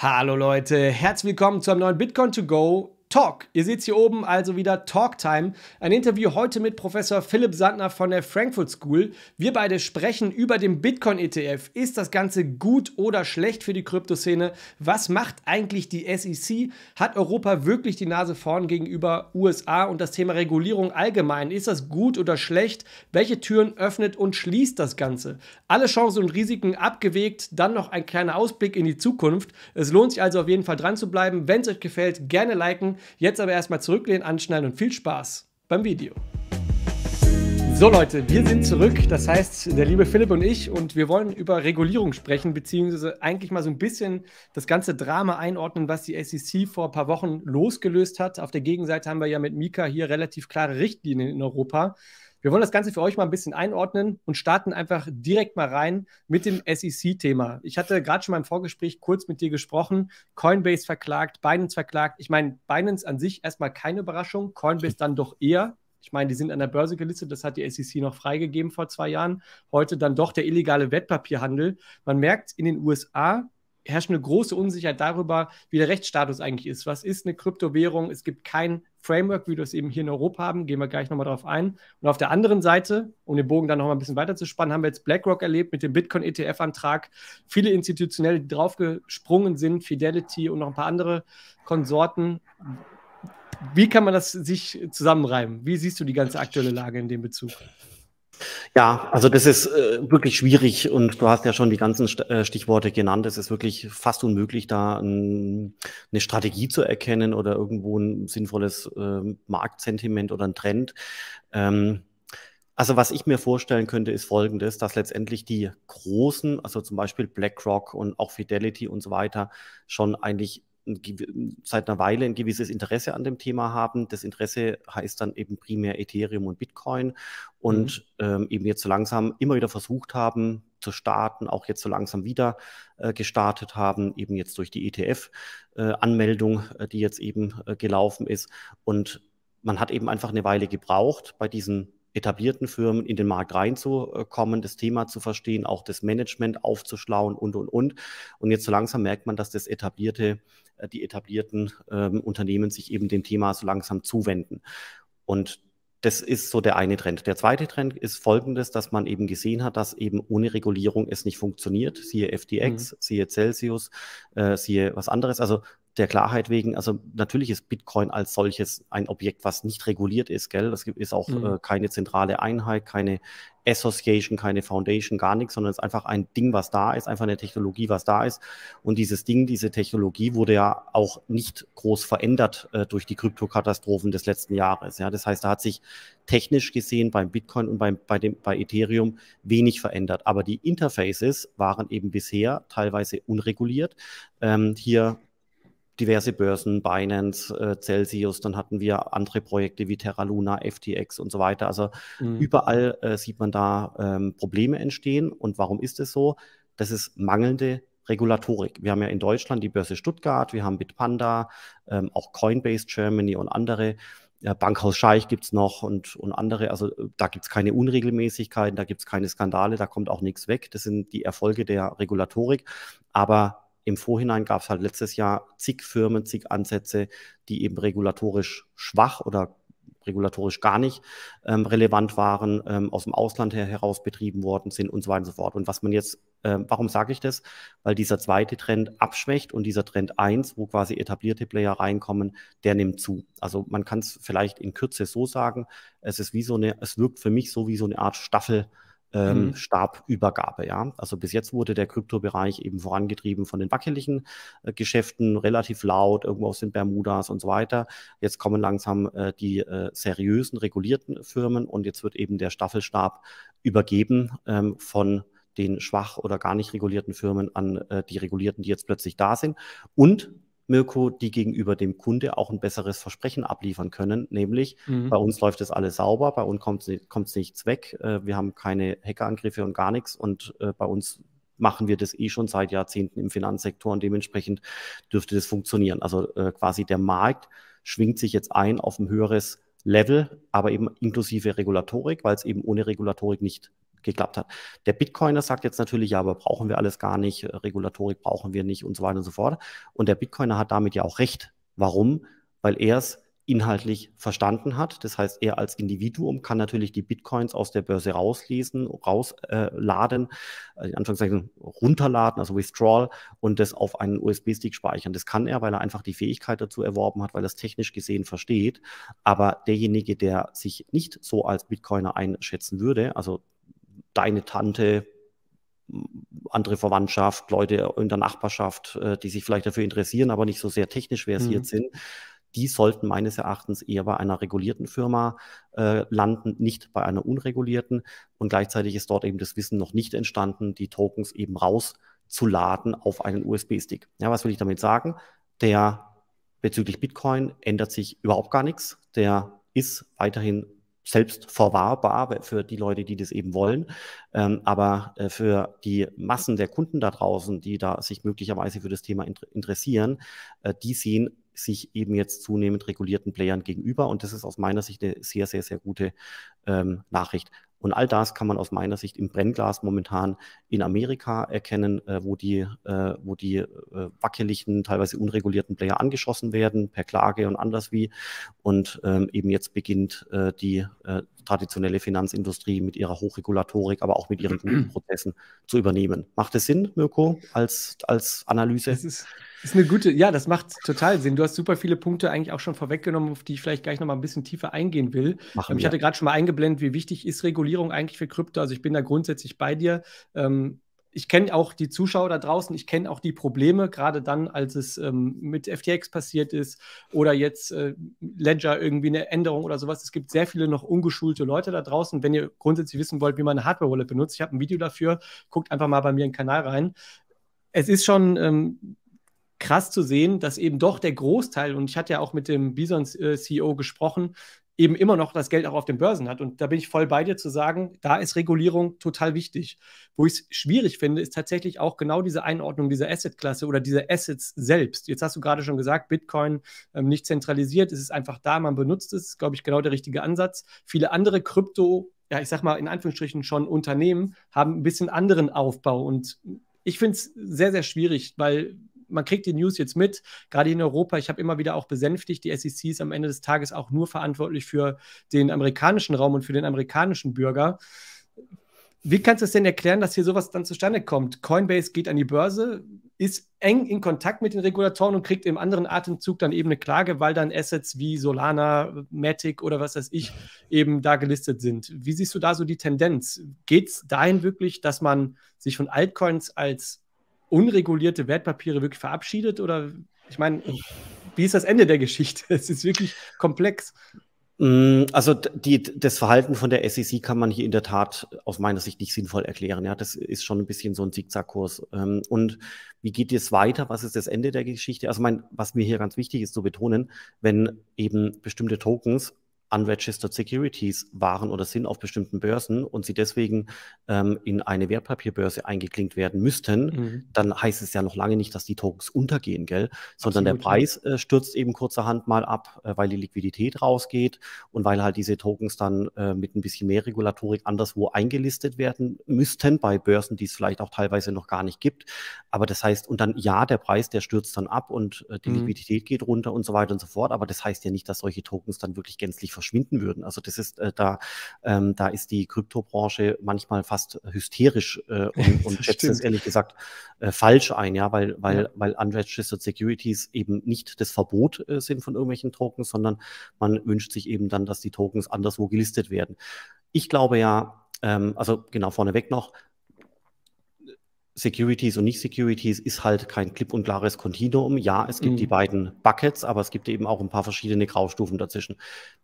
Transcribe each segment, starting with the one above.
Hallo Leute, herzlich willkommen zu einem neuen Bitcoin to go Talk. Ihr seht hier oben, also wieder Talktime. Ein Interview heute mit Professor Philipp Sandner von der Frankfurt School. Wir beide sprechen über den Bitcoin-ETF. Ist das Ganze gut oder schlecht für die Kryptoszene? Was macht eigentlich die SEC? Hat Europa wirklich die Nase vorn gegenüber USA und das Thema Regulierung allgemein? Ist das gut oder schlecht? Welche Türen öffnet und schließt das Ganze? Alle Chancen und Risiken abgewegt, dann noch ein kleiner Ausblick in die Zukunft. Es lohnt sich also auf jeden Fall dran zu bleiben. Wenn es euch gefällt, gerne liken. Jetzt aber erstmal zurücklehnen, anschnallen und viel Spaß beim Video. So Leute, wir sind zurück. Das heißt, der liebe Philipp und ich und wir wollen über Regulierung sprechen, beziehungsweise eigentlich mal so ein bisschen das ganze Drama einordnen, was die SEC vor ein paar Wochen losgelöst hat. Auf der Gegenseite haben wir ja mit Mika hier relativ klare Richtlinien in Europa. Wir wollen das Ganze für euch mal ein bisschen einordnen und starten einfach direkt mal rein mit dem SEC-Thema. Ich hatte gerade schon mal im Vorgespräch kurz mit dir gesprochen. Coinbase verklagt, Binance verklagt. Ich meine, Binance an sich erstmal keine Überraschung, Coinbase dann doch eher. Ich meine, die sind an der Börse gelistet, das hat die SEC noch freigegeben vor zwei Jahren. Heute dann doch der illegale Wettpapierhandel. Man merkt in den USA, herrscht eine große Unsicherheit darüber, wie der Rechtsstatus eigentlich ist. Was ist eine Kryptowährung? Es gibt kein Framework, wie wir es eben hier in Europa haben. Gehen wir gleich nochmal drauf ein. Und auf der anderen Seite, um den Bogen dann nochmal ein bisschen weiter zu spannen, haben wir jetzt BlackRock erlebt mit dem Bitcoin-ETF-Antrag. Viele Institutionelle, die draufgesprungen sind, Fidelity und noch ein paar andere Konsorten. Wie kann man das sich zusammenreiben? Wie siehst du die ganze aktuelle Lage in dem Bezug? Ja, also das ist äh, wirklich schwierig und du hast ja schon die ganzen äh, Stichworte genannt. Es ist wirklich fast unmöglich, da ein, eine Strategie zu erkennen oder irgendwo ein sinnvolles äh, Marktsentiment oder ein Trend. Ähm, also was ich mir vorstellen könnte, ist Folgendes, dass letztendlich die großen, also zum Beispiel BlackRock und auch Fidelity und so weiter, schon eigentlich seit einer Weile ein gewisses Interesse an dem Thema haben. Das Interesse heißt dann eben primär Ethereum und Bitcoin und mhm. ähm, eben jetzt so langsam immer wieder versucht haben zu starten, auch jetzt so langsam wieder äh, gestartet haben, eben jetzt durch die ETF-Anmeldung, äh, äh, die jetzt eben äh, gelaufen ist. Und man hat eben einfach eine Weile gebraucht bei diesen etablierten Firmen in den Markt reinzukommen, das Thema zu verstehen, auch das Management aufzuschlauen und, und, und. Und jetzt so langsam merkt man, dass das etablierte, äh, die etablierten ähm, Unternehmen sich eben dem Thema so langsam zuwenden. Und das ist so der eine Trend. Der zweite Trend ist folgendes, dass man eben gesehen hat, dass eben ohne Regulierung es nicht funktioniert. Siehe FTX, mhm. siehe Celsius, äh, siehe was anderes. Also der Klarheit wegen, also natürlich ist Bitcoin als solches ein Objekt, was nicht reguliert ist, gell? Es ist auch mhm. äh, keine zentrale Einheit, keine Association, keine Foundation, gar nichts, sondern es ist einfach ein Ding, was da ist, einfach eine Technologie, was da ist. Und dieses Ding, diese Technologie wurde ja auch nicht groß verändert äh, durch die Kryptokatastrophen des letzten Jahres. Ja, das heißt, da hat sich technisch gesehen beim Bitcoin und beim, bei, dem, bei Ethereum wenig verändert. Aber die Interfaces waren eben bisher teilweise unreguliert. Ähm, hier diverse Börsen, Binance, äh, Celsius, dann hatten wir andere Projekte wie Terra Luna, FTX und so weiter. Also mhm. überall äh, sieht man da ähm, Probleme entstehen. Und warum ist es so? Das ist mangelnde Regulatorik. Wir haben ja in Deutschland die Börse Stuttgart, wir haben Bitpanda, ähm, auch Coinbase Germany und andere. Ja, Bankhaus Scheich gibt es noch und, und andere. Also äh, da gibt es keine Unregelmäßigkeiten, da gibt es keine Skandale, da kommt auch nichts weg. Das sind die Erfolge der Regulatorik. Aber im Vorhinein gab es halt letztes Jahr zig Firmen, zig Ansätze, die eben regulatorisch schwach oder regulatorisch gar nicht ähm, relevant waren, ähm, aus dem Ausland her heraus betrieben worden sind und so weiter und so fort. Und was man jetzt, äh, warum sage ich das? Weil dieser zweite Trend abschwächt und dieser Trend 1, wo quasi etablierte Player reinkommen, der nimmt zu. Also man kann es vielleicht in Kürze so sagen, es ist wie so eine, es wirkt für mich so wie so eine Art Staffel ähm, mhm. Stabübergabe. Ja? Also bis jetzt wurde der Kryptobereich eben vorangetrieben von den wackeligen äh, Geschäften, relativ laut, irgendwo aus den Bermudas und so weiter. Jetzt kommen langsam äh, die äh, seriösen, regulierten Firmen und jetzt wird eben der Staffelstab übergeben ähm, von den schwach oder gar nicht regulierten Firmen an äh, die regulierten, die jetzt plötzlich da sind. Und Mirko, die gegenüber dem Kunde auch ein besseres Versprechen abliefern können, nämlich mhm. bei uns läuft das alles sauber, bei uns kommt es nichts weg, äh, wir haben keine Hackerangriffe und gar nichts und äh, bei uns machen wir das eh schon seit Jahrzehnten im Finanzsektor und dementsprechend dürfte das funktionieren. Also äh, quasi der Markt schwingt sich jetzt ein auf ein höheres Level, aber eben inklusive Regulatorik, weil es eben ohne Regulatorik nicht geklappt hat. Der Bitcoiner sagt jetzt natürlich, ja, aber brauchen wir alles gar nicht, äh, Regulatorik brauchen wir nicht und so weiter und so fort. Und der Bitcoiner hat damit ja auch recht. Warum? Weil er es inhaltlich verstanden hat. Das heißt, er als Individuum kann natürlich die Bitcoins aus der Börse rauslesen, rausladen, äh, äh, in Anführungszeichen runterladen, also Withdrawal und das auf einen USB-Stick speichern. Das kann er, weil er einfach die Fähigkeit dazu erworben hat, weil er es technisch gesehen versteht. Aber derjenige, der sich nicht so als Bitcoiner einschätzen würde, also deine Tante, andere Verwandtschaft, Leute in der Nachbarschaft, äh, die sich vielleicht dafür interessieren, aber nicht so sehr technisch versiert mhm. sind, die sollten meines Erachtens eher bei einer regulierten Firma äh, landen, nicht bei einer unregulierten. Und gleichzeitig ist dort eben das Wissen noch nicht entstanden, die Tokens eben rauszuladen auf einen USB-Stick. Ja, was will ich damit sagen? Der bezüglich Bitcoin ändert sich überhaupt gar nichts. Der ist weiterhin selbst verwahrbar für die Leute, die das eben wollen. Ähm, aber äh, für die Massen der Kunden da draußen, die da sich möglicherweise für das Thema in interessieren, äh, die sehen sich eben jetzt zunehmend regulierten Playern gegenüber. Und das ist aus meiner Sicht eine sehr, sehr, sehr gute ähm, Nachricht. Und all das kann man aus meiner Sicht im Brennglas momentan in Amerika erkennen, äh, wo die, äh, wo die äh, wackeligen, teilweise unregulierten Player angeschossen werden, per Klage und anders wie. Und ähm, eben jetzt beginnt äh, die äh, traditionelle Finanzindustrie mit ihrer Hochregulatorik, aber auch mit ihren guten Prozessen zu übernehmen. Macht es Sinn, Mirko, als, als Analyse? Das Ist eine gute, ja, das macht total Sinn. Du hast super viele Punkte eigentlich auch schon vorweggenommen, auf die ich vielleicht gleich nochmal ein bisschen tiefer eingehen will. Machen ähm, ich wir. hatte gerade schon mal eingeblendet, wie wichtig ist Regulierung eigentlich für Krypto. Also ich bin da grundsätzlich bei dir. Ähm, ich kenne auch die Zuschauer da draußen, ich kenne auch die Probleme, gerade dann, als es ähm, mit FTX passiert ist oder jetzt äh, Ledger irgendwie eine Änderung oder sowas. Es gibt sehr viele noch ungeschulte Leute da draußen. Wenn ihr grundsätzlich wissen wollt, wie man eine Hardware-Wallet benutzt, ich habe ein Video dafür, guckt einfach mal bei mir in den Kanal rein. Es ist schon ähm, krass zu sehen, dass eben doch der Großteil, und ich hatte ja auch mit dem Bison-CEO äh, gesprochen, eben immer noch das Geld auch auf den Börsen hat. Und da bin ich voll bei dir zu sagen, da ist Regulierung total wichtig. Wo ich es schwierig finde, ist tatsächlich auch genau diese Einordnung dieser Asset-Klasse oder dieser Assets selbst. Jetzt hast du gerade schon gesagt, Bitcoin ähm, nicht zentralisiert, es ist einfach da, man benutzt es, glaube ich, genau der richtige Ansatz. Viele andere Krypto, ja, ich sag mal in Anführungsstrichen schon Unternehmen, haben ein bisschen anderen Aufbau und ich finde es sehr, sehr schwierig, weil man kriegt die News jetzt mit, gerade in Europa. Ich habe immer wieder auch besänftigt, die SEC ist am Ende des Tages auch nur verantwortlich für den amerikanischen Raum und für den amerikanischen Bürger. Wie kannst du es denn erklären, dass hier sowas dann zustande kommt? Coinbase geht an die Börse, ist eng in Kontakt mit den Regulatoren und kriegt im anderen Atemzug dann eben eine Klage, weil dann Assets wie Solana, Matic oder was weiß ich eben da gelistet sind. Wie siehst du da so die Tendenz? Geht es dahin wirklich, dass man sich von Altcoins als unregulierte Wertpapiere wirklich verabschiedet? Oder ich meine, wie ist das Ende der Geschichte? Es ist wirklich komplex. Mm, also die, das Verhalten von der SEC kann man hier in der Tat aus meiner Sicht nicht sinnvoll erklären. Ja, das ist schon ein bisschen so ein Zickzackkurs. Ähm, und wie geht es weiter? Was ist das Ende der Geschichte? Also mein, was mir hier ganz wichtig ist zu betonen, wenn eben bestimmte Tokens unregistered Securities waren oder sind auf bestimmten Börsen und sie deswegen ähm, in eine Wertpapierbörse eingeklinkt werden müssten, mhm. dann heißt es ja noch lange nicht, dass die Tokens untergehen, gell? Sondern Absolut. der Preis äh, stürzt eben kurzerhand mal ab, äh, weil die Liquidität rausgeht und weil halt diese Tokens dann äh, mit ein bisschen mehr Regulatorik anderswo eingelistet werden müssten bei Börsen, die es vielleicht auch teilweise noch gar nicht gibt. Aber das heißt, und dann ja, der Preis, der stürzt dann ab und äh, die mhm. Liquidität geht runter und so weiter und so fort. Aber das heißt ja nicht, dass solche Tokens dann wirklich gänzlich verschwinden würden. Also das ist äh, da, ähm, da ist die Kryptobranche manchmal fast hysterisch äh, und, und schätzt es ehrlich gesagt äh, falsch ein, ja, weil, weil, ja. weil unregistered Securities eben nicht das Verbot äh, sind von irgendwelchen Tokens, sondern man wünscht sich eben dann, dass die Tokens anderswo gelistet werden. Ich glaube ja, ähm, also genau vorneweg noch, Securities und Nicht-Securities ist halt kein klipp und klares Kontinuum. Ja, es gibt mhm. die beiden Buckets, aber es gibt eben auch ein paar verschiedene Graustufen dazwischen.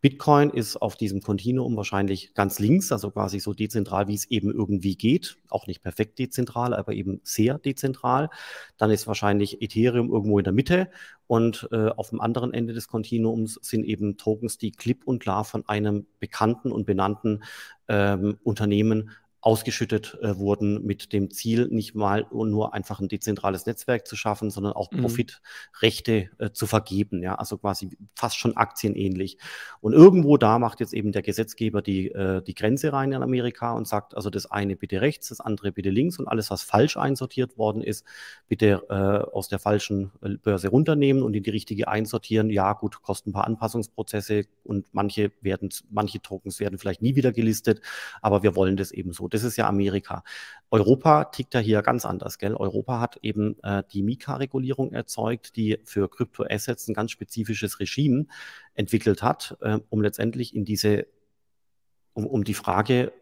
Bitcoin ist auf diesem Kontinuum wahrscheinlich ganz links, also quasi so dezentral, wie es eben irgendwie geht. Auch nicht perfekt dezentral, aber eben sehr dezentral. Dann ist wahrscheinlich Ethereum irgendwo in der Mitte und äh, auf dem anderen Ende des Kontinuums sind eben Tokens, die klipp und klar von einem bekannten und benannten ähm, Unternehmen ausgeschüttet äh, wurden mit dem Ziel, nicht mal nur einfach ein dezentrales Netzwerk zu schaffen, sondern auch mhm. Profitrechte äh, zu vergeben. Ja, also quasi fast schon aktienähnlich. Und irgendwo da macht jetzt eben der Gesetzgeber die, äh, die Grenze rein in Amerika und sagt, also das eine bitte rechts, das andere bitte links und alles, was falsch einsortiert worden ist, bitte äh, aus der falschen äh, Börse runternehmen und in die richtige einsortieren. Ja, gut, kosten ein paar Anpassungsprozesse und manche werden, manche Tokens werden vielleicht nie wieder gelistet, aber wir wollen das eben so das ist ja Amerika. Europa tickt ja hier ganz anders, gell? Europa hat eben äh, die Mika-Regulierung erzeugt, die für Kryptoassets ein ganz spezifisches Regime entwickelt hat, äh, um letztendlich in diese, um, um die Frage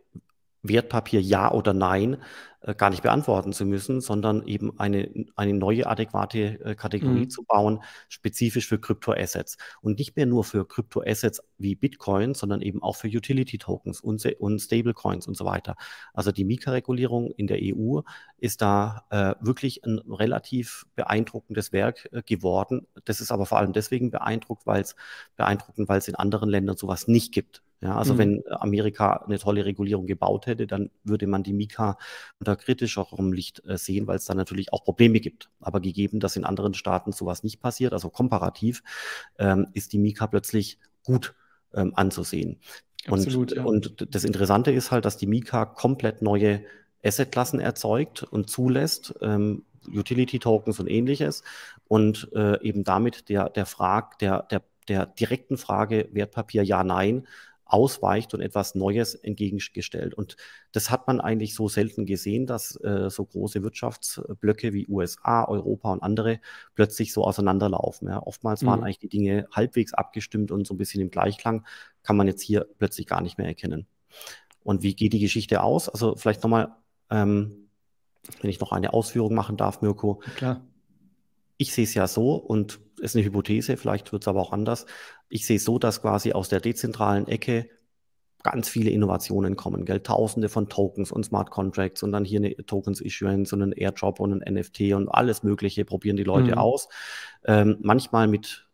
Wertpapier ja oder nein äh, gar nicht beantworten zu müssen, sondern eben eine, eine neue adäquate äh, Kategorie mhm. zu bauen, spezifisch für Kryptoassets. Und nicht mehr nur für Kryptoassets wie Bitcoin, sondern eben auch für Utility-Tokens und, und Stablecoins und so weiter. Also die Mika-Regulierung in der EU ist da äh, wirklich ein relativ beeindruckendes Werk äh, geworden. Das ist aber vor allem deswegen beeindruckt, weil es beeindruckend, weil es in anderen Ländern sowas nicht gibt. Ja, also mhm. wenn Amerika eine tolle Regulierung gebaut hätte, dann würde man die Mika unter kritisch auch im Licht äh, sehen, weil es da natürlich auch Probleme gibt. Aber gegeben, dass in anderen Staaten sowas nicht passiert, also komparativ, ähm, ist die Mika plötzlich gut ähm, anzusehen. Absolut, und, ja. und das Interessante ist halt, dass die Mika komplett neue Assetklassen erzeugt und zulässt, ähm, Utility-Tokens und ähnliches, und äh, eben damit der, der, Frag, der, der, der direkten Frage Wertpapier Ja, Nein ausweicht und etwas Neues entgegengestellt. Und das hat man eigentlich so selten gesehen, dass äh, so große Wirtschaftsblöcke wie USA, Europa und andere plötzlich so auseinanderlaufen. Ja. Oftmals waren mhm. eigentlich die Dinge halbwegs abgestimmt und so ein bisschen im Gleichklang, kann man jetzt hier plötzlich gar nicht mehr erkennen. Und wie geht die Geschichte aus? Also vielleicht nochmal, ähm, wenn ich noch eine Ausführung machen darf, Mirko. Klar ich sehe es ja so und es ist eine Hypothese, vielleicht wird es aber auch anders. Ich sehe es so, dass quasi aus der dezentralen Ecke ganz viele Innovationen kommen, gell? Tausende von Tokens und Smart Contracts und dann hier eine Tokens Issuance und ein Airdrop und ein NFT und alles Mögliche probieren die Leute mhm. aus. Ähm, manchmal mit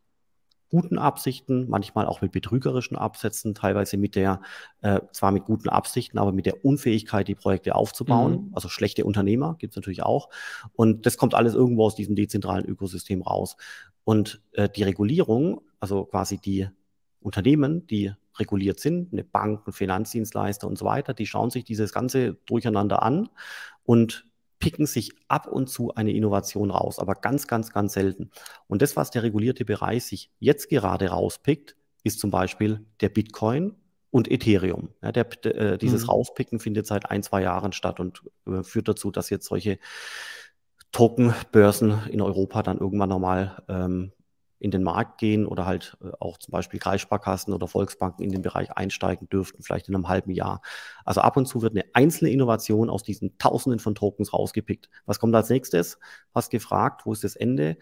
guten Absichten, manchmal auch mit betrügerischen Absätzen, teilweise mit der, äh, zwar mit guten Absichten, aber mit der Unfähigkeit, die Projekte aufzubauen. Mhm. Also schlechte Unternehmer gibt es natürlich auch. Und das kommt alles irgendwo aus diesem dezentralen Ökosystem raus. Und äh, die Regulierung, also quasi die Unternehmen, die reguliert sind, eine Bank, ein Finanzdienstleister und so weiter, die schauen sich dieses ganze Durcheinander an und picken sich ab und zu eine Innovation raus, aber ganz, ganz, ganz selten. Und das, was der regulierte Bereich sich jetzt gerade rauspickt, ist zum Beispiel der Bitcoin und Ethereum. Ja, der, äh, dieses mhm. Rauspicken findet seit ein, zwei Jahren statt und äh, führt dazu, dass jetzt solche Tokenbörsen in Europa dann irgendwann nochmal ähm, in den Markt gehen oder halt äh, auch zum Beispiel Kreissparkassen oder Volksbanken in den Bereich einsteigen dürften, vielleicht in einem halben Jahr. Also ab und zu wird eine einzelne Innovation aus diesen Tausenden von Tokens rausgepickt. Was kommt als nächstes? Was gefragt? Wo ist das Ende?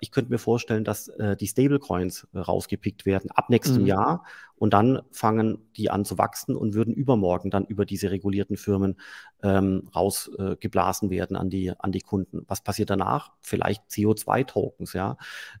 Ich könnte mir vorstellen, dass äh, die Stablecoins äh, rausgepickt werden ab nächstem mhm. Jahr und dann fangen die an zu wachsen und würden übermorgen dann über diese regulierten Firmen ähm, rausgeblasen äh, werden an die, an die Kunden. Was passiert danach? Vielleicht CO2-Tokens, ja.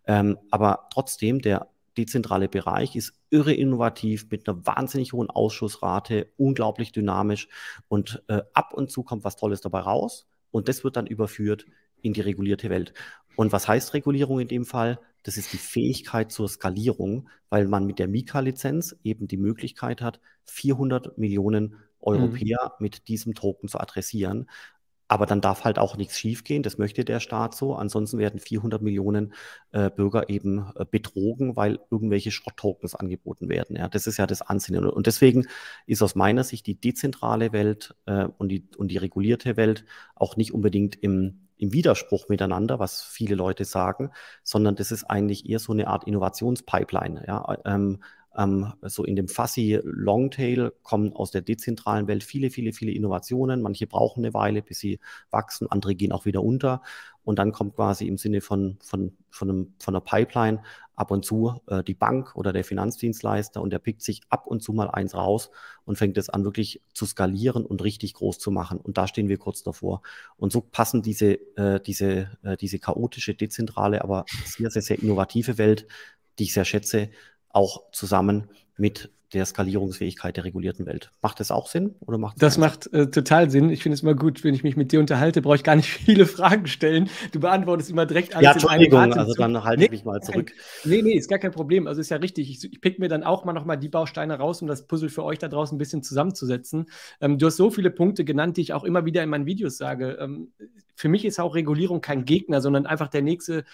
Ähm, aber trotzdem, der dezentrale Bereich ist irre innovativ mit einer wahnsinnig hohen Ausschussrate, unglaublich dynamisch und äh, ab und zu kommt was Tolles dabei raus und das wird dann überführt in die regulierte Welt. Und was heißt Regulierung in dem Fall? Das ist die Fähigkeit zur Skalierung, weil man mit der Mika-Lizenz eben die Möglichkeit hat, 400 Millionen Europäer mhm. mit diesem Token zu adressieren. Aber dann darf halt auch nichts schiefgehen. Das möchte der Staat so. Ansonsten werden 400 Millionen äh, Bürger eben äh, betrogen, weil irgendwelche Schrott-Tokens angeboten werden. Ja, das ist ja das Ansinnen. Und deswegen ist aus meiner Sicht die dezentrale Welt äh, und, die, und die regulierte Welt auch nicht unbedingt im im Widerspruch miteinander, was viele Leute sagen, sondern das ist eigentlich eher so eine Art Innovationspipeline. Ja? Ähm, ähm, so in dem Fuzzy Longtail kommen aus der dezentralen Welt viele, viele, viele Innovationen. Manche brauchen eine Weile, bis sie wachsen, andere gehen auch wieder unter. Und dann kommt quasi im Sinne von, von, von, einem, von einer Pipeline ab und zu äh, die Bank oder der Finanzdienstleister und der pickt sich ab und zu mal eins raus und fängt es an, wirklich zu skalieren und richtig groß zu machen. Und da stehen wir kurz davor. Und so passen diese, äh, diese, äh, diese chaotische, dezentrale, aber sehr, sehr, sehr innovative Welt, die ich sehr schätze, auch zusammen mit der Skalierungsfähigkeit der regulierten Welt. Macht das auch Sinn oder macht das? Das macht äh, total Sinn. Ich finde es immer gut, wenn ich mich mit dir unterhalte, brauche ich gar nicht viele Fragen stellen. Du beantwortest immer direkt alles. Ja, Entschuldigung, also dann halte nee, ich mich mal zurück. Nee, nee, ist gar kein Problem. Also ist ja richtig. Ich, ich pick mir dann auch mal nochmal die Bausteine raus, um das Puzzle für euch da draußen ein bisschen zusammenzusetzen. Ähm, du hast so viele Punkte genannt, die ich auch immer wieder in meinen Videos sage. Ähm, für mich ist auch Regulierung kein Gegner, sondern einfach der nächste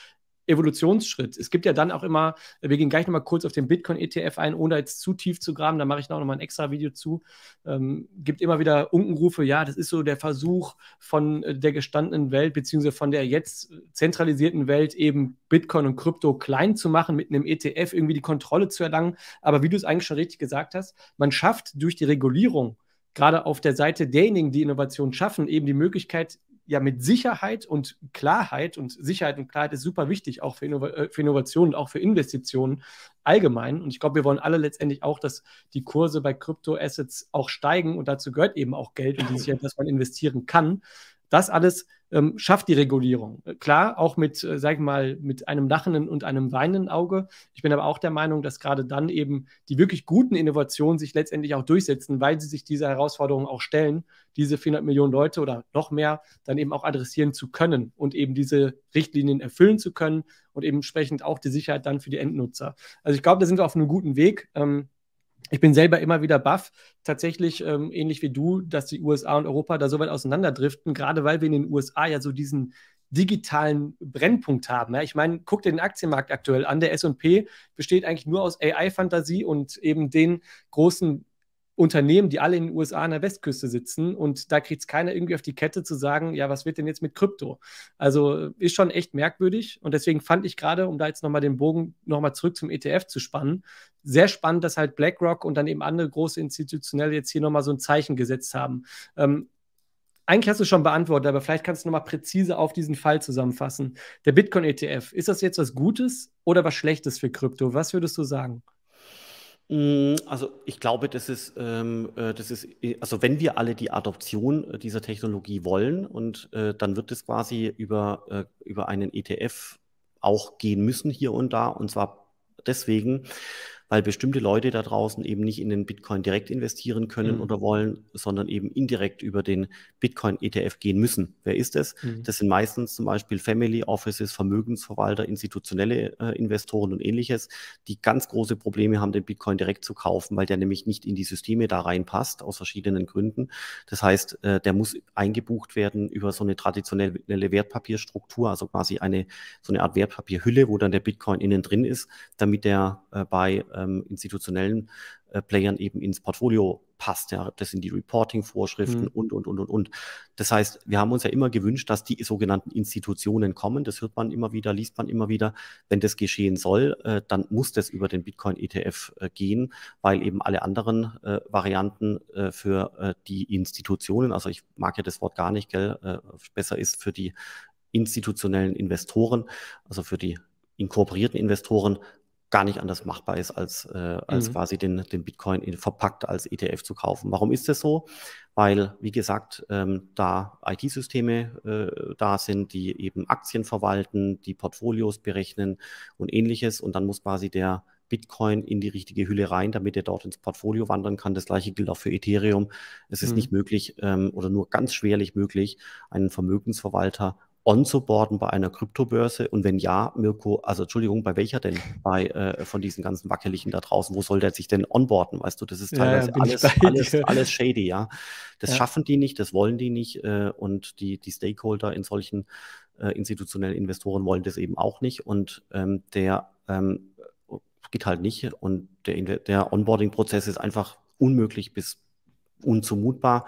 Evolutionsschritt. Es gibt ja dann auch immer, äh, wir gehen gleich nochmal kurz auf den Bitcoin-ETF ein, ohne jetzt zu tief zu graben, da mache ich noch nochmal ein extra Video zu. Ähm, gibt immer wieder Unkenrufe, ja, das ist so der Versuch von äh, der gestandenen Welt, beziehungsweise von der jetzt äh, zentralisierten Welt, eben Bitcoin und Krypto klein zu machen, mit einem ETF irgendwie die Kontrolle zu erlangen. Aber wie du es eigentlich schon richtig gesagt hast, man schafft durch die Regulierung gerade auf der Seite derjenigen, die Innovation schaffen, eben die Möglichkeit, ja mit Sicherheit und Klarheit und Sicherheit und Klarheit ist super wichtig, auch für, Innov äh, für Innovationen und auch für Investitionen allgemein. Und ich glaube, wir wollen alle letztendlich auch, dass die Kurse bei Kryptoassets auch steigen und dazu gehört eben auch Geld und die Sicherheit, dass man investieren kann. Das alles ähm, schafft die Regulierung. Äh, klar, auch mit, äh, sag ich mal, mit einem lachenden und einem weinenden Auge. Ich bin aber auch der Meinung, dass gerade dann eben die wirklich guten Innovationen sich letztendlich auch durchsetzen, weil sie sich dieser Herausforderung auch stellen, diese 400 Millionen Leute oder noch mehr dann eben auch adressieren zu können und eben diese Richtlinien erfüllen zu können und eben entsprechend auch die Sicherheit dann für die Endnutzer. Also ich glaube, da sind wir auf einem guten Weg. Ähm, ich bin selber immer wieder baff, tatsächlich ähm, ähnlich wie du, dass die USA und Europa da so weit auseinanderdriften, gerade weil wir in den USA ja so diesen digitalen Brennpunkt haben. Ja? Ich meine, guck dir den Aktienmarkt aktuell an. Der SP besteht eigentlich nur aus AI-Fantasie und eben den großen Unternehmen, die alle in den USA an der Westküste sitzen und da kriegt es keiner irgendwie auf die Kette zu sagen, ja, was wird denn jetzt mit Krypto? Also ist schon echt merkwürdig und deswegen fand ich gerade, um da jetzt nochmal den Bogen nochmal zurück zum ETF zu spannen, sehr spannend, dass halt BlackRock und dann eben andere große Institutionelle jetzt hier nochmal so ein Zeichen gesetzt haben. Ähm, eigentlich hast du schon beantwortet, aber vielleicht kannst du nochmal präzise auf diesen Fall zusammenfassen. Der Bitcoin-ETF, ist das jetzt was Gutes oder was Schlechtes für Krypto? Was würdest du sagen? Mm, also ich glaube, das ist, ähm, äh, das ist, äh, also wenn wir alle die Adoption äh, dieser Technologie wollen und äh, dann wird es quasi über, äh, über einen ETF auch gehen müssen hier und da und zwar deswegen, weil bestimmte Leute da draußen eben nicht in den Bitcoin direkt investieren können mhm. oder wollen, sondern eben indirekt über den Bitcoin-ETF gehen müssen. Wer ist es? Das? Mhm. das sind meistens zum Beispiel Family Offices, Vermögensverwalter, institutionelle äh, Investoren und ähnliches, die ganz große Probleme haben, den Bitcoin direkt zu kaufen, weil der nämlich nicht in die Systeme da reinpasst, aus verschiedenen Gründen. Das heißt, äh, der muss eingebucht werden über so eine traditionelle Wertpapierstruktur, also quasi eine so eine Art Wertpapierhülle, wo dann der Bitcoin innen drin ist, damit der äh, bei ähm, institutionellen äh, Playern eben ins Portfolio passt. Ja, das sind die Reporting-Vorschriften mhm. und, und, und, und, und. Das heißt, wir haben uns ja immer gewünscht, dass die sogenannten Institutionen kommen. Das hört man immer wieder, liest man immer wieder. Wenn das geschehen soll, äh, dann muss das über den Bitcoin-ETF äh, gehen, weil eben alle anderen äh, Varianten äh, für äh, die Institutionen, also ich mag ja das Wort gar nicht, gell, äh, besser ist für die institutionellen Investoren, also für die inkorporierten Investoren gar nicht anders machbar ist, als, äh, als mhm. quasi den, den Bitcoin in, verpackt als ETF zu kaufen. Warum ist das so? Weil, wie gesagt, ähm, da IT-Systeme äh, da sind, die eben Aktien verwalten, die Portfolios berechnen und ähnliches. Und dann muss quasi der Bitcoin in die richtige Hülle rein, damit er dort ins Portfolio wandern kann. Das gleiche gilt auch für Ethereum. Es ist mhm. nicht möglich ähm, oder nur ganz schwerlich möglich, einen Vermögensverwalter onzuboarden bei einer Kryptobörse? Und wenn ja, Mirko, also Entschuldigung, bei welcher denn? Bei äh, von diesen ganzen Wackeligen da draußen, wo soll der sich denn onboarden? Weißt du, das ist teilweise ja, alles, alles, alles, shady, ja. Das ja. schaffen die nicht, das wollen die nicht. Äh, und die, die Stakeholder in solchen äh, institutionellen Investoren wollen das eben auch nicht. Und ähm, der ähm, geht halt nicht. Und der, der Onboarding-Prozess ist einfach unmöglich bis unzumutbar.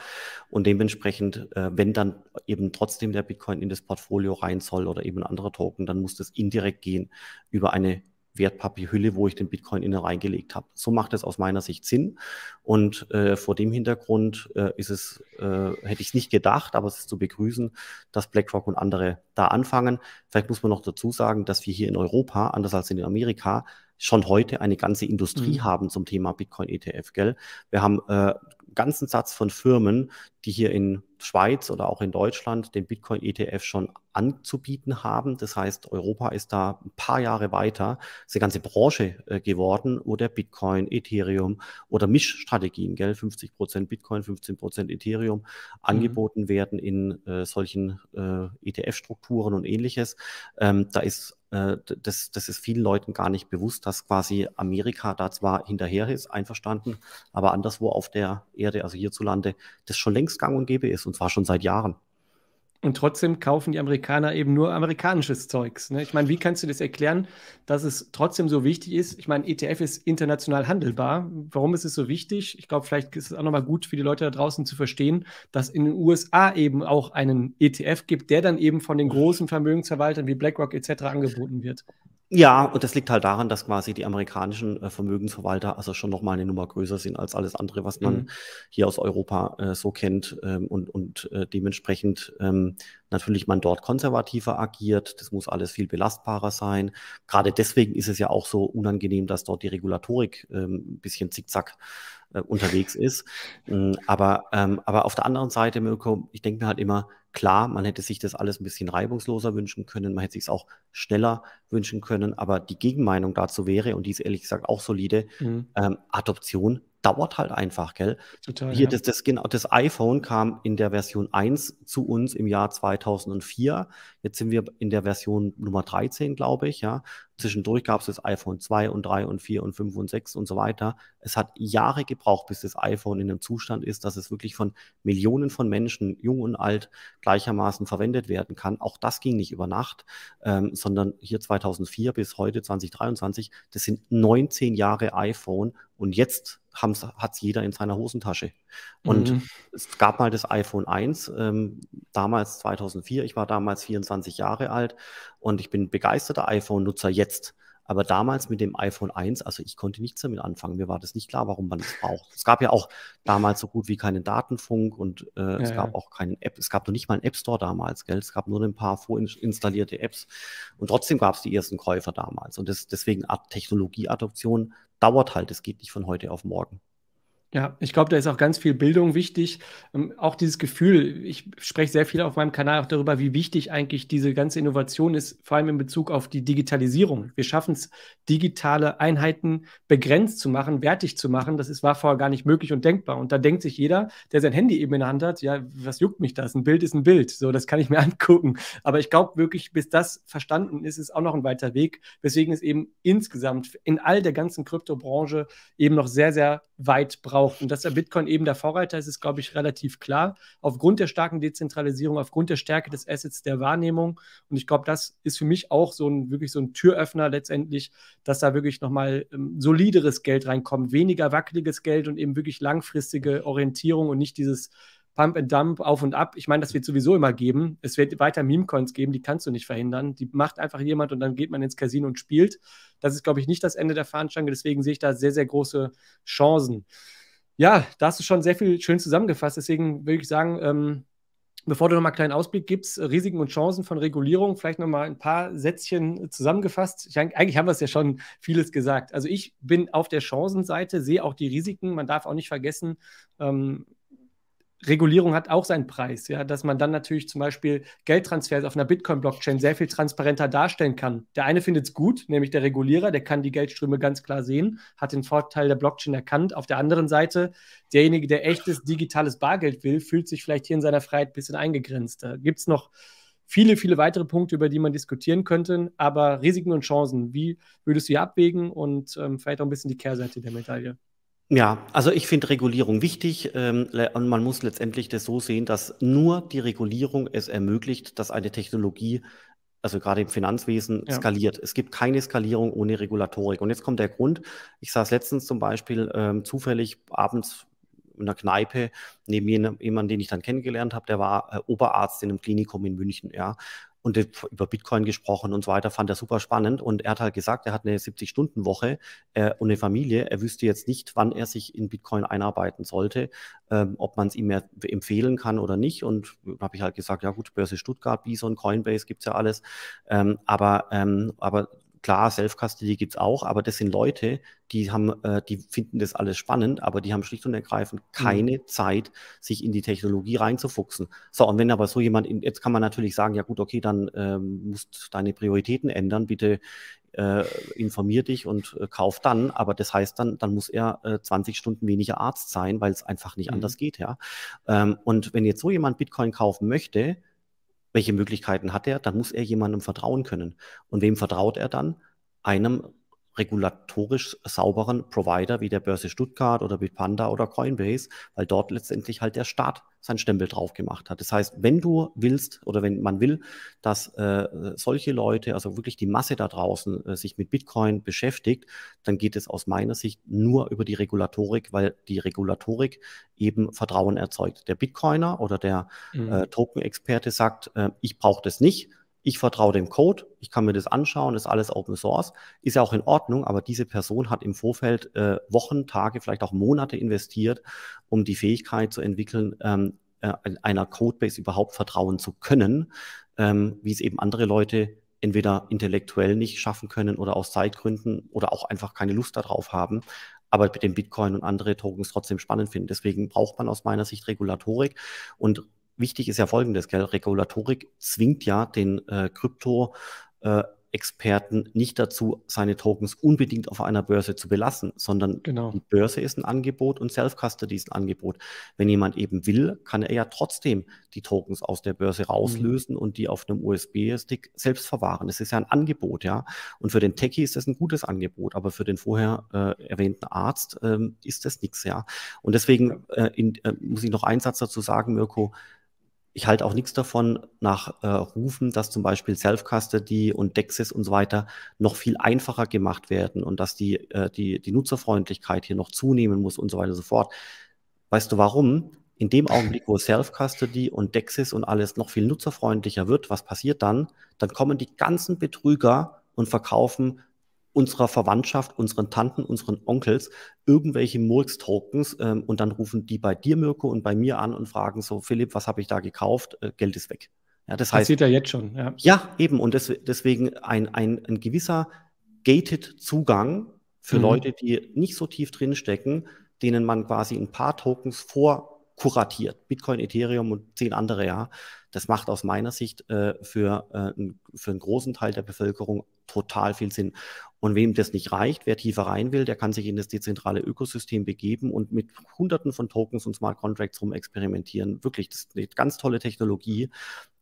Und dementsprechend, äh, wenn dann eben trotzdem der Bitcoin in das Portfolio rein soll oder eben andere Token, dann muss das indirekt gehen über eine Wertpapierhülle, wo ich den Bitcoin innen reingelegt habe. So macht es aus meiner Sicht Sinn. Und äh, vor dem Hintergrund äh, ist es, äh, hätte ich es nicht gedacht, aber es ist zu begrüßen, dass BlackRock und andere da anfangen. Vielleicht muss man noch dazu sagen, dass wir hier in Europa, anders als in Amerika, schon heute eine ganze Industrie mhm. haben zum Thema Bitcoin ETF, gell? Wir haben äh, ganzen Satz von Firmen, die hier in Schweiz oder auch in Deutschland den Bitcoin ETF schon anzubieten haben. Das heißt, Europa ist da ein paar Jahre weiter. Das ist eine ganze Branche äh, geworden, wo der Bitcoin, Ethereum oder Mischstrategien, gell, 50 Prozent Bitcoin, 15 Prozent Ethereum mhm. angeboten werden in äh, solchen äh, ETF-Strukturen und ähnliches. Ähm, da ist äh, das, das ist vielen Leuten gar nicht bewusst, dass quasi Amerika da zwar hinterher ist, einverstanden, aber anderswo auf der Erde, also hierzulande, das schon längst gang und gäbe ist und zwar schon seit Jahren. Und trotzdem kaufen die Amerikaner eben nur amerikanisches Zeugs. Ne? Ich meine, wie kannst du das erklären, dass es trotzdem so wichtig ist? Ich meine, ETF ist international handelbar. Warum ist es so wichtig? Ich glaube, vielleicht ist es auch nochmal gut für die Leute da draußen zu verstehen, dass in den USA eben auch einen ETF gibt, der dann eben von den großen Vermögensverwaltern wie BlackRock etc. angeboten wird. Ja, und das liegt halt daran, dass quasi die amerikanischen äh, Vermögensverwalter also schon nochmal eine Nummer größer sind als alles andere, was man mhm. hier aus Europa äh, so kennt ähm, und, und äh, dementsprechend ähm, natürlich man dort konservativer agiert. Das muss alles viel belastbarer sein. Gerade deswegen ist es ja auch so unangenehm, dass dort die Regulatorik ähm, ein bisschen zickzack äh, unterwegs ist. Mm, aber, ähm, aber auf der anderen Seite, Mirko, ich denke mir halt immer, Klar, man hätte sich das alles ein bisschen reibungsloser wünschen können, man hätte sich es auch schneller wünschen können, aber die Gegenmeinung dazu wäre, und die ist ehrlich gesagt auch solide, mhm. ähm, Adoption dauert halt einfach, gell? Total, Hier, ja. das, das, genau, das iPhone kam in der Version 1 zu uns im Jahr 2004. Jetzt sind wir in der Version Nummer 13, glaube ich, ja. Zwischendurch gab es das iPhone 2 und 3 und 4 und 5 und 6 und so weiter. Es hat Jahre gebraucht, bis das iPhone in einem Zustand ist, dass es wirklich von Millionen von Menschen, jung und alt, gleichermaßen verwendet werden kann. Auch das ging nicht über Nacht, ähm, sondern hier 2004 bis heute 2023, das sind 19 Jahre iPhone und jetzt hat es jeder in seiner Hosentasche. Und mhm. es gab mal das iPhone 1, ähm, damals 2004, ich war damals 24 Jahre alt und ich bin begeisterter iPhone-Nutzer jetzt. Aber damals mit dem iPhone 1, also ich konnte nichts damit anfangen. Mir war das nicht klar, warum man es braucht. Es gab ja auch damals so gut wie keinen Datenfunk und äh, ja, es gab ja. auch keinen App. Es gab noch nicht mal einen App Store damals, gell? Es gab nur ein paar vorinstallierte Apps. Und trotzdem gab es die ersten Käufer damals. Und das, deswegen Technologieadoption dauert halt, es geht nicht von heute auf morgen. Ja, ich glaube, da ist auch ganz viel Bildung wichtig. Ähm, auch dieses Gefühl, ich spreche sehr viel auf meinem Kanal auch darüber, wie wichtig eigentlich diese ganze Innovation ist, vor allem in Bezug auf die Digitalisierung. Wir schaffen es, digitale Einheiten begrenzt zu machen, wertig zu machen. Das ist, war vorher gar nicht möglich und denkbar. Und da denkt sich jeder, der sein Handy eben in der Hand hat, ja, was juckt mich das? Ein Bild ist ein Bild. So, das kann ich mir angucken. Aber ich glaube wirklich, bis das verstanden ist, ist auch noch ein weiter Weg, weswegen es eben insgesamt in all der ganzen Kryptobranche eben noch sehr, sehr weit braucht braucht. Und dass der Bitcoin eben der Vorreiter ist, ist, glaube ich, relativ klar. Aufgrund der starken Dezentralisierung, aufgrund der Stärke des Assets, der Wahrnehmung. Und ich glaube, das ist für mich auch so ein wirklich so ein Türöffner letztendlich, dass da wirklich nochmal ähm, solideres Geld reinkommt, weniger wackeliges Geld und eben wirklich langfristige Orientierung und nicht dieses Pump and Dump, auf und ab. Ich meine, das wird sowieso immer geben. Es wird weiter Meme-Coins geben, die kannst du nicht verhindern. Die macht einfach jemand und dann geht man ins Casino und spielt. Das ist, glaube ich, nicht das Ende der Fahnenstange. Deswegen sehe ich da sehr, sehr große Chancen ja, da hast du schon sehr viel schön zusammengefasst. Deswegen würde ich sagen, ähm, bevor du nochmal einen kleinen Ausblick gibst, Risiken und Chancen von Regulierung, vielleicht nochmal ein paar Sätzchen zusammengefasst. Ich, eigentlich haben wir es ja schon vieles gesagt. Also ich bin auf der Chancenseite, sehe auch die Risiken. Man darf auch nicht vergessen, ähm, Regulierung hat auch seinen Preis, ja, dass man dann natürlich zum Beispiel Geldtransfers auf einer Bitcoin-Blockchain sehr viel transparenter darstellen kann. Der eine findet es gut, nämlich der Regulierer, der kann die Geldströme ganz klar sehen, hat den Vorteil der Blockchain erkannt. Auf der anderen Seite, derjenige, der echtes digitales Bargeld will, fühlt sich vielleicht hier in seiner Freiheit ein bisschen eingegrenzt. Da gibt es noch viele, viele weitere Punkte, über die man diskutieren könnte, aber Risiken und Chancen, wie würdest du hier abwägen und ähm, vielleicht auch ein bisschen die Kehrseite der Medaille? Ja, also ich finde Regulierung wichtig ähm, und man muss letztendlich das so sehen, dass nur die Regulierung es ermöglicht, dass eine Technologie, also gerade im Finanzwesen, ja. skaliert. Es gibt keine Skalierung ohne Regulatorik. Und jetzt kommt der Grund. Ich saß letztens zum Beispiel ähm, zufällig abends in einer Kneipe neben jemandem, den ich dann kennengelernt habe, der war äh, Oberarzt in einem Klinikum in München, ja und über Bitcoin gesprochen und so weiter, fand er super spannend. Und er hat halt gesagt, er hat eine 70-Stunden-Woche äh, und eine Familie. Er wüsste jetzt nicht, wann er sich in Bitcoin einarbeiten sollte, ähm, ob man es ihm mehr empfehlen kann oder nicht. Und da habe ich halt gesagt, ja gut, Börse Stuttgart, Bison, Coinbase gibt es ja alles. Ähm, aber, ähm, aber Klar, Self-Custody gibt es auch, aber das sind Leute, die haben, äh, die finden das alles spannend, aber die haben schlicht und ergreifend mhm. keine mhm. Zeit, sich in die Technologie reinzufuchsen. So, und wenn aber so jemand, in, jetzt kann man natürlich sagen, ja gut, okay, dann ähm, musst deine Prioritäten ändern, bitte äh, informier dich und äh, kauf dann, aber das heißt dann, dann muss er äh, 20 Stunden weniger Arzt sein, weil es einfach nicht mhm. anders geht, ja. Ähm, und wenn jetzt so jemand Bitcoin kaufen möchte, welche Möglichkeiten hat er? Dann muss er jemandem vertrauen können. Und wem vertraut er dann? Einem regulatorisch sauberen Provider wie der Börse Stuttgart oder Bitpanda oder Coinbase, weil dort letztendlich halt der Staat seinen Stempel drauf gemacht hat. Das heißt, wenn du willst oder wenn man will, dass äh, solche Leute, also wirklich die Masse da draußen äh, sich mit Bitcoin beschäftigt, dann geht es aus meiner Sicht nur über die Regulatorik, weil die Regulatorik eben Vertrauen erzeugt. Der Bitcoiner oder der mhm. äh, Token-Experte sagt, äh, ich brauche das nicht, ich vertraue dem Code, ich kann mir das anschauen, ist alles Open Source, ist ja auch in Ordnung, aber diese Person hat im Vorfeld äh, Wochen, Tage, vielleicht auch Monate investiert, um die Fähigkeit zu entwickeln, ähm, äh, einer Codebase überhaupt vertrauen zu können, ähm, wie es eben andere Leute entweder intellektuell nicht schaffen können oder aus Zeitgründen oder auch einfach keine Lust darauf haben, aber mit dem Bitcoin und andere Tokens trotzdem spannend finden. Deswegen braucht man aus meiner Sicht Regulatorik und wichtig ist ja folgendes, gell? Regulatorik zwingt ja den äh, Krypto äh, Experten nicht dazu, seine Tokens unbedingt auf einer Börse zu belassen, sondern genau. die Börse ist ein Angebot und Self-Custody ist ein Angebot. Wenn jemand eben will, kann er ja trotzdem die Tokens aus der Börse rauslösen mhm. und die auf einem USB-Stick selbst verwahren. Es ist ja ein Angebot, ja. Und für den Techie ist das ein gutes Angebot, aber für den vorher äh, erwähnten Arzt ähm, ist das nichts, ja. Und deswegen äh, in, äh, muss ich noch einen Satz dazu sagen, Mirko, ich halte auch nichts davon nach äh, Rufen, dass zum Beispiel Self-Custody und Dexis und so weiter noch viel einfacher gemacht werden und dass die, äh, die, die Nutzerfreundlichkeit hier noch zunehmen muss und so weiter und so fort. Weißt du warum? In dem Augenblick, wo Self-Custody und Dexis und alles noch viel nutzerfreundlicher wird, was passiert dann? Dann kommen die ganzen Betrüger und verkaufen unserer Verwandtschaft, unseren Tanten, unseren Onkels irgendwelche Murks-Tokens ähm, und dann rufen die bei dir, Mirko, und bei mir an und fragen so, Philipp, was habe ich da gekauft? Äh, Geld ist weg. Ja, das, heißt, sieht er jetzt schon. Ja, ja eben. Und des, deswegen ein, ein, ein gewisser gated Zugang für mhm. Leute, die nicht so tief drinstecken, denen man quasi ein paar Tokens vorkuratiert. Bitcoin, Ethereum und zehn andere, ja. Das macht aus meiner Sicht äh, für, äh, für einen großen Teil der Bevölkerung total viel Sinn. Und wem das nicht reicht, wer tiefer rein will, der kann sich in das dezentrale Ökosystem begeben und mit hunderten von Tokens und Smart Contracts rum experimentieren. Wirklich, das ist eine ganz tolle Technologie.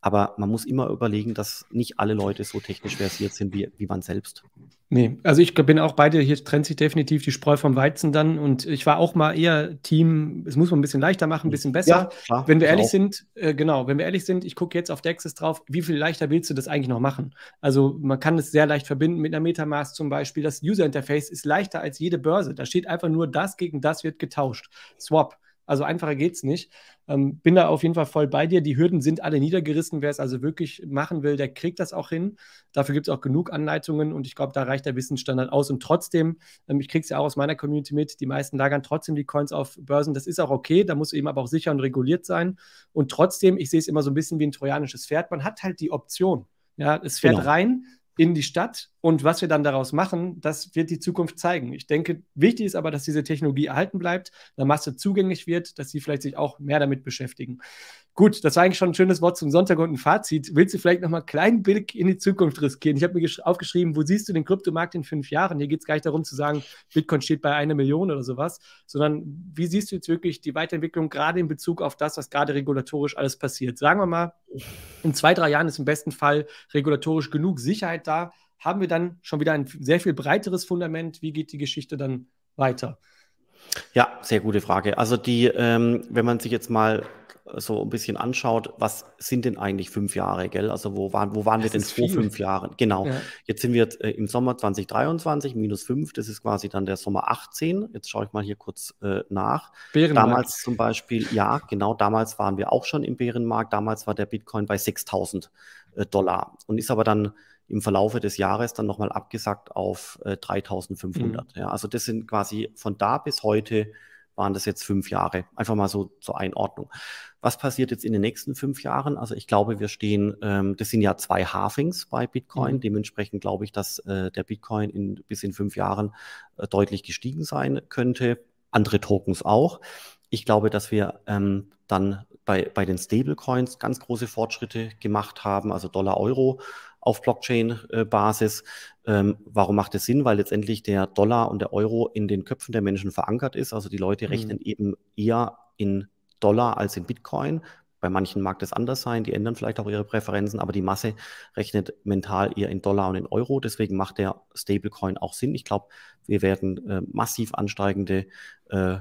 Aber man muss immer überlegen, dass nicht alle Leute so technisch versiert sind wie, wie man selbst. Nee, also ich bin auch bei dir, hier trennt sich definitiv die Spreu vom Weizen dann. Und ich war auch mal eher Team, es muss man ein bisschen leichter machen, ein hm. bisschen besser. Ja, klar, wenn wir ehrlich auch. sind, äh, genau, wenn wir ehrlich sind, sind, ich gucke jetzt auf Dexis drauf, wie viel leichter willst du das eigentlich noch machen? Also man kann es sehr leicht verbinden mit einer Metamask zum Beispiel. Das User Interface ist leichter als jede Börse. Da steht einfach nur, das gegen das wird getauscht. Swap. Also einfacher geht es nicht. Ähm, bin da auf jeden Fall voll bei dir. Die Hürden sind alle niedergerissen. Wer es also wirklich machen will, der kriegt das auch hin. Dafür gibt es auch genug Anleitungen und ich glaube, da reicht der Wissensstandard aus. Und trotzdem, ähm, ich kriege es ja auch aus meiner Community mit, die meisten lagern trotzdem die Coins auf Börsen. Das ist auch okay, da muss eben aber auch sicher und reguliert sein. Und trotzdem, ich sehe es immer so ein bisschen wie ein trojanisches Pferd. Man hat halt die Option. Ja, es fährt genau. rein in die Stadt, und was wir dann daraus machen, das wird die Zukunft zeigen. Ich denke, wichtig ist aber, dass diese Technologie erhalten bleibt, der Masse zugänglich wird, dass sie vielleicht sich auch mehr damit beschäftigen. Gut, das war eigentlich schon ein schönes Wort zum Sonntag und ein Fazit. Willst du vielleicht nochmal einen kleinen Blick in die Zukunft riskieren? Ich habe mir aufgeschrieben, wo siehst du den Kryptomarkt in fünf Jahren? Hier geht es gar nicht darum zu sagen, Bitcoin steht bei einer Million oder sowas, sondern wie siehst du jetzt wirklich die Weiterentwicklung gerade in Bezug auf das, was gerade regulatorisch alles passiert? Sagen wir mal, in zwei, drei Jahren ist im besten Fall regulatorisch genug Sicherheit da, haben wir dann schon wieder ein sehr viel breiteres Fundament. Wie geht die Geschichte dann weiter? Ja, sehr gute Frage. Also die, ähm, wenn man sich jetzt mal so ein bisschen anschaut, was sind denn eigentlich fünf Jahre, gell? Also wo waren, wo waren wir denn vor viel. fünf Jahren? Genau. Ja. Jetzt sind wir jetzt, äh, im Sommer 2023 minus fünf, das ist quasi dann der Sommer 18. Jetzt schaue ich mal hier kurz äh, nach. Bärenmarkt. Damals zum Beispiel, ja, genau, damals waren wir auch schon im Bärenmarkt. Damals war der Bitcoin bei 6000 äh, Dollar und ist aber dann im Verlaufe des Jahres dann nochmal abgesackt auf äh, 3500. Mhm. Ja, also das sind quasi von da bis heute waren das jetzt fünf Jahre. Einfach mal so zur Einordnung. Was passiert jetzt in den nächsten fünf Jahren? Also ich glaube, wir stehen, ähm, das sind ja zwei Halvings bei Bitcoin. Mhm. Dementsprechend glaube ich, dass äh, der Bitcoin in, bis in fünf Jahren äh, deutlich gestiegen sein könnte. Andere Tokens auch. Ich glaube, dass wir ähm, dann bei, bei den Stablecoins ganz große Fortschritte gemacht haben, also Dollar-Euro auf Blockchain-Basis. Ähm, warum macht es Sinn? Weil letztendlich der Dollar und der Euro in den Köpfen der Menschen verankert ist. Also die Leute mhm. rechnen mhm. eben eher in Dollar als in Bitcoin. Bei manchen mag das anders sein, die ändern vielleicht auch ihre Präferenzen, aber die Masse rechnet mental eher in Dollar und in Euro. Deswegen macht der Stablecoin auch Sinn. Ich glaube, wir werden äh, massiv ansteigende äh,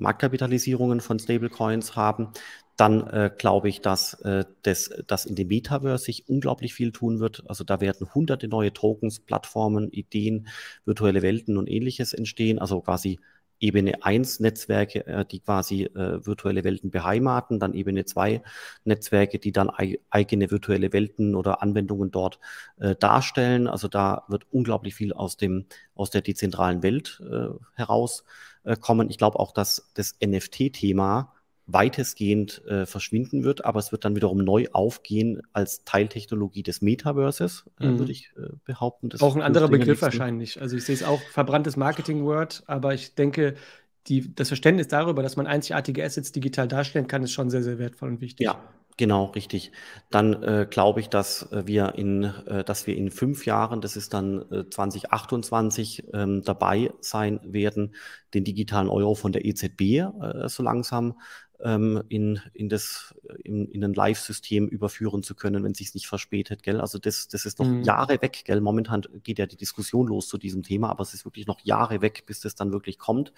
Marktkapitalisierungen von Stablecoins haben, dann äh, glaube ich, dass, äh, das, dass in dem Metaverse sich unglaublich viel tun wird. Also da werden hunderte neue Tokens, Plattformen, Ideen, virtuelle Welten und ähnliches entstehen. Also quasi Ebene 1 Netzwerke, äh, die quasi äh, virtuelle Welten beheimaten, dann Ebene 2 Netzwerke, die dann eigene virtuelle Welten oder Anwendungen dort äh, darstellen. Also da wird unglaublich viel aus dem aus der dezentralen Welt äh, heraus äh, kommen. Ich glaube auch, dass das NFT-Thema weitestgehend äh, verschwinden wird, aber es wird dann wiederum neu aufgehen als Teiltechnologie des Metaverses, äh, mhm. würde ich äh, behaupten. Das auch ein anderer Begriff wahrscheinlich. Also ich sehe es auch verbranntes Marketing-Word, aber ich denke, die, das Verständnis darüber, dass man einzigartige Assets digital darstellen kann, ist schon sehr, sehr wertvoll und wichtig. Ja, Genau, richtig. Dann äh, glaube ich, dass äh, wir in, äh, dass wir in fünf Jahren, das ist dann äh, 2028, ähm, dabei sein werden, den digitalen Euro von der EZB äh, so langsam ähm, in, in, das, in, in ein Live-System überführen zu können, wenn sich's nicht verspätet, gell? Also das, das ist noch mhm. Jahre weg, gell? Momentan geht ja die Diskussion los zu diesem Thema, aber es ist wirklich noch Jahre weg, bis das dann wirklich kommt.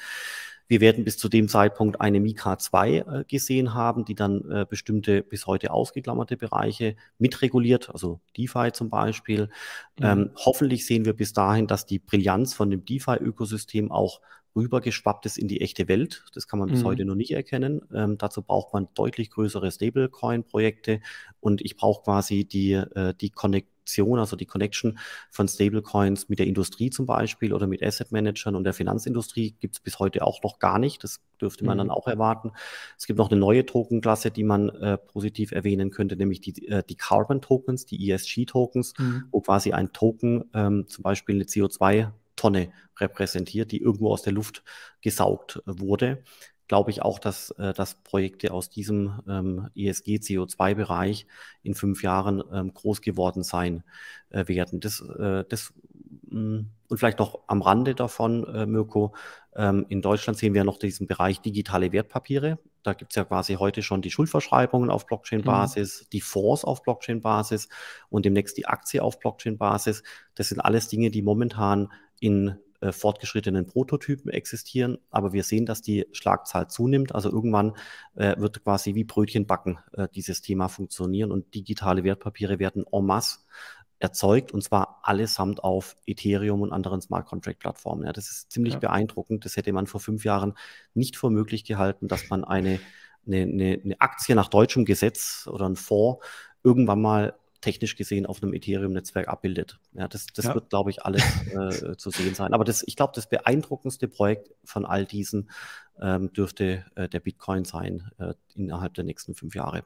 Wir werden bis zu dem Zeitpunkt eine Mika 2 äh, gesehen haben, die dann äh, bestimmte bis heute ausgeklammerte Bereiche mitreguliert, also DeFi zum Beispiel. Mhm. Ähm, hoffentlich sehen wir bis dahin, dass die Brillanz von dem DeFi-Ökosystem auch rübergeschwappt ist in die echte Welt. Das kann man bis mhm. heute noch nicht erkennen. Ähm, dazu braucht man deutlich größere Stablecoin-Projekte und ich brauche quasi die, äh, die Konnektion, also die Connection von Stablecoins mit der Industrie zum Beispiel oder mit Asset-Managern und der Finanzindustrie gibt es bis heute auch noch gar nicht. Das dürfte man mhm. dann auch erwarten. Es gibt noch eine neue Tokenklasse, die man äh, positiv erwähnen könnte, nämlich die, äh, die Carbon Tokens, die ESG Tokens, mhm. wo quasi ein Token, ähm, zum Beispiel eine CO2 Tonne repräsentiert, die irgendwo aus der Luft gesaugt wurde. Glaube ich auch, dass, äh, dass Projekte aus diesem ähm, ESG-CO2-Bereich in fünf Jahren ähm, groß geworden sein äh, werden. Das, äh, das mm, und vielleicht noch am Rande davon, äh, Mirko, ähm, in Deutschland sehen wir noch diesen Bereich digitale Wertpapiere. Da gibt es ja quasi heute schon die Schuldverschreibungen auf Blockchain-Basis, mhm. die Fonds auf Blockchain-Basis und demnächst die Aktie auf Blockchain-Basis. Das sind alles Dinge, die momentan in äh, fortgeschrittenen Prototypen existieren, aber wir sehen, dass die Schlagzahl zunimmt. Also irgendwann äh, wird quasi wie Brötchen backen äh, dieses Thema funktionieren und digitale Wertpapiere werden en masse erzeugt und zwar allesamt auf Ethereum und anderen Smart Contract Plattformen. Ja, das ist ziemlich ja. beeindruckend. Das hätte man vor fünf Jahren nicht für möglich gehalten, dass man eine, eine, eine Aktie nach deutschem Gesetz oder ein Fonds irgendwann mal technisch gesehen auf einem Ethereum-Netzwerk abbildet. Ja, das, das ja. wird, glaube ich, alles äh, zu sehen sein. Aber das, ich glaube, das beeindruckendste Projekt von all diesen ähm, dürfte äh, der Bitcoin sein äh, innerhalb der nächsten fünf Jahre.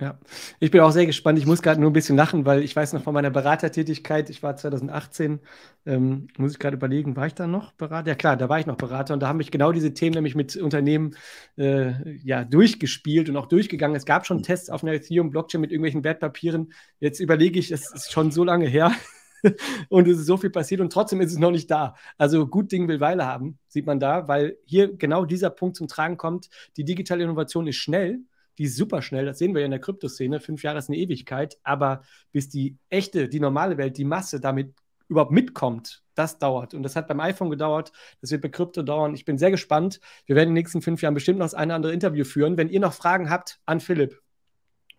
Ja, ich bin auch sehr gespannt. Ich muss gerade nur ein bisschen lachen, weil ich weiß noch von meiner Beratertätigkeit, ich war 2018, ähm, muss ich gerade überlegen, war ich da noch Berater? Ja klar, da war ich noch Berater und da haben mich genau diese Themen nämlich mit Unternehmen äh, ja, durchgespielt und auch durchgegangen. Es gab schon mhm. Tests auf einer Ethereum-Blockchain mit irgendwelchen Wertpapieren. Jetzt überlege ich, es ist schon so lange her und es ist so viel passiert und trotzdem ist es noch nicht da. Also gut Ding will Weile haben, sieht man da, weil hier genau dieser Punkt zum Tragen kommt. Die digitale Innovation ist schnell die ist super schnell, das sehen wir ja in der Kryptoszene, fünf Jahre ist eine Ewigkeit, aber bis die echte, die normale Welt, die Masse damit überhaupt mitkommt, das dauert. Und das hat beim iPhone gedauert, das wird bei Krypto dauern. Ich bin sehr gespannt. Wir werden in den nächsten fünf Jahren bestimmt noch das eine oder andere Interview führen. Wenn ihr noch Fragen habt an Philipp,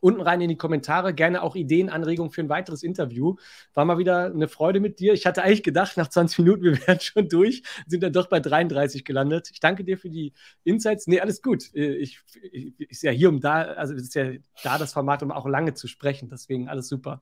unten rein in die Kommentare. Gerne auch Ideen, Anregungen für ein weiteres Interview. War mal wieder eine Freude mit dir. Ich hatte eigentlich gedacht, nach 20 Minuten, wir wären schon durch, sind dann doch bei 33 gelandet. Ich danke dir für die Insights. Nee, alles gut. Ich, ich, ist ja hier um da, also es ist ja da das Format, um auch lange zu sprechen. Deswegen alles super.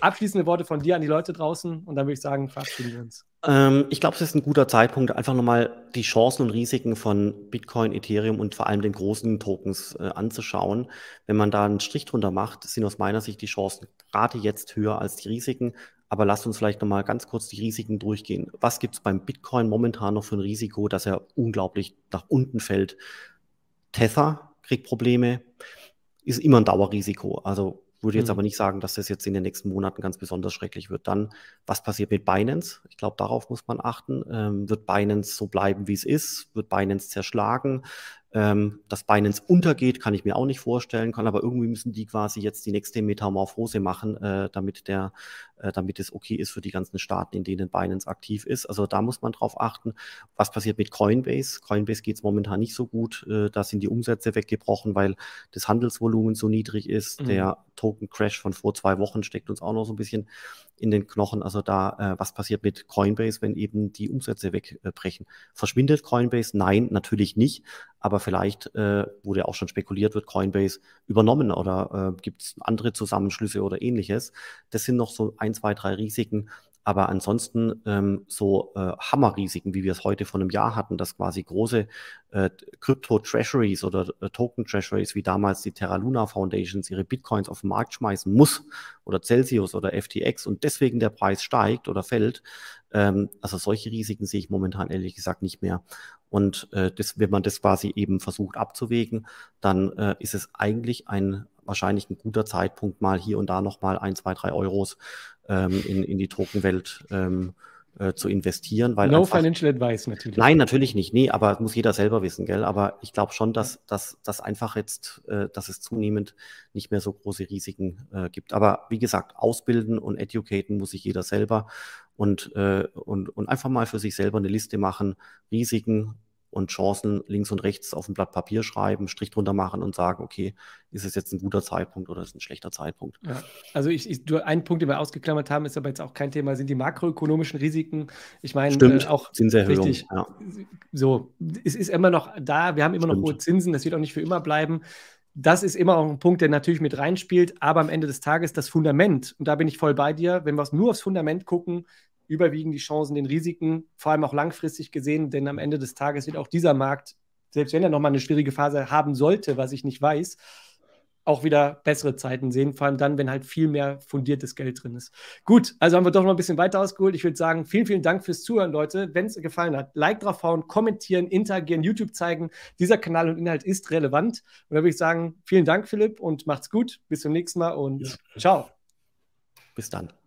Abschließende Worte von dir an die Leute draußen und dann würde ich sagen, verabschieden wir uns. Ähm, ich glaube, es ist ein guter Zeitpunkt, einfach nochmal die Chancen und Risiken von Bitcoin, Ethereum und vor allem den großen Tokens äh, anzuschauen. Wenn man da einen Strich drunter macht, sind aus meiner Sicht die Chancen gerade jetzt höher als die Risiken. Aber lasst uns vielleicht nochmal ganz kurz die Risiken durchgehen. Was gibt es beim Bitcoin momentan noch für ein Risiko, dass er unglaublich nach unten fällt? Tether kriegt Probleme, ist immer ein Dauerrisiko. Also würde jetzt mhm. aber nicht sagen, dass das jetzt in den nächsten Monaten ganz besonders schrecklich wird. Dann, was passiert mit Binance? Ich glaube, darauf muss man achten. Ähm, wird Binance so bleiben, wie es ist? Wird Binance zerschlagen? Ähm, dass Binance untergeht, kann ich mir auch nicht vorstellen, kann aber irgendwie müssen die quasi jetzt die nächste Metamorphose machen, äh, damit der, äh, damit es okay ist für die ganzen Staaten, in denen Binance aktiv ist. Also da muss man drauf achten. Was passiert mit Coinbase? Coinbase geht es momentan nicht so gut. Äh, da sind die Umsätze weggebrochen, weil das Handelsvolumen so niedrig ist. Mhm. Der Token Crash von vor zwei Wochen steckt uns auch noch so ein bisschen in den Knochen. Also da, äh, was passiert mit Coinbase, wenn eben die Umsätze wegbrechen? Verschwindet Coinbase? Nein, natürlich nicht. Aber vielleicht äh, wurde auch schon spekuliert, wird Coinbase übernommen oder äh, gibt es andere Zusammenschlüsse oder ähnliches. Das sind noch so ein, zwei, drei Risiken, aber ansonsten ähm, so äh, Hammerrisiken, wie wir es heute vor einem Jahr hatten, dass quasi große äh, Crypto-Treasuries oder äh, Token-Treasuries, wie damals die Terra Luna Foundations, ihre Bitcoins auf den Markt schmeißen muss oder Celsius oder FTX und deswegen der Preis steigt oder fällt. Ähm, also solche Risiken sehe ich momentan ehrlich gesagt nicht mehr. Und äh, das, wenn man das quasi eben versucht abzuwägen, dann äh, ist es eigentlich ein wahrscheinlich ein guter Zeitpunkt, mal hier und da nochmal ein, zwei, drei Euros ähm, in, in die Drogenwelt ähm, äh, zu investieren. Weil no einfach, financial advice natürlich. Nein, natürlich nicht. Nee, aber muss jeder selber wissen, gell? Aber ich glaube schon, dass, dass, dass einfach jetzt, äh, dass es zunehmend nicht mehr so große Risiken äh, gibt. Aber wie gesagt, ausbilden und educaten muss sich jeder selber und, äh, und, und einfach mal für sich selber eine Liste machen, Risiken und Chancen links und rechts auf ein Blatt Papier schreiben, Strich drunter machen und sagen, okay, ist es jetzt ein guter Zeitpunkt oder ist es ein schlechter Zeitpunkt? Ja. Also ich, ich, du, ein Punkt, den wir ausgeklammert haben, ist aber jetzt auch kein Thema, sind die makroökonomischen Risiken. Ich meine, Stimmt, äh, auch Zinserhöhung, richtig, ja. so, es ist immer noch da, wir haben immer Stimmt. noch hohe Zinsen, das wird auch nicht für immer bleiben. Das ist immer auch ein Punkt, der natürlich mit reinspielt, aber am Ende des Tages das Fundament, und da bin ich voll bei dir, wenn wir nur aufs Fundament gucken, überwiegen die Chancen den Risiken, vor allem auch langfristig gesehen, denn am Ende des Tages wird auch dieser Markt, selbst wenn er nochmal eine schwierige Phase haben sollte, was ich nicht weiß, auch wieder bessere Zeiten sehen, vor allem dann, wenn halt viel mehr fundiertes Geld drin ist. Gut, also haben wir doch noch ein bisschen weiter ausgeholt. Ich würde sagen, vielen, vielen Dank fürs Zuhören, Leute. Wenn es gefallen hat, Like draufhauen, kommentieren, interagieren, YouTube zeigen. Dieser Kanal und Inhalt ist relevant. Und dann würde ich sagen, vielen Dank, Philipp, und macht's gut. Bis zum nächsten Mal und ja. ciao. Bis dann.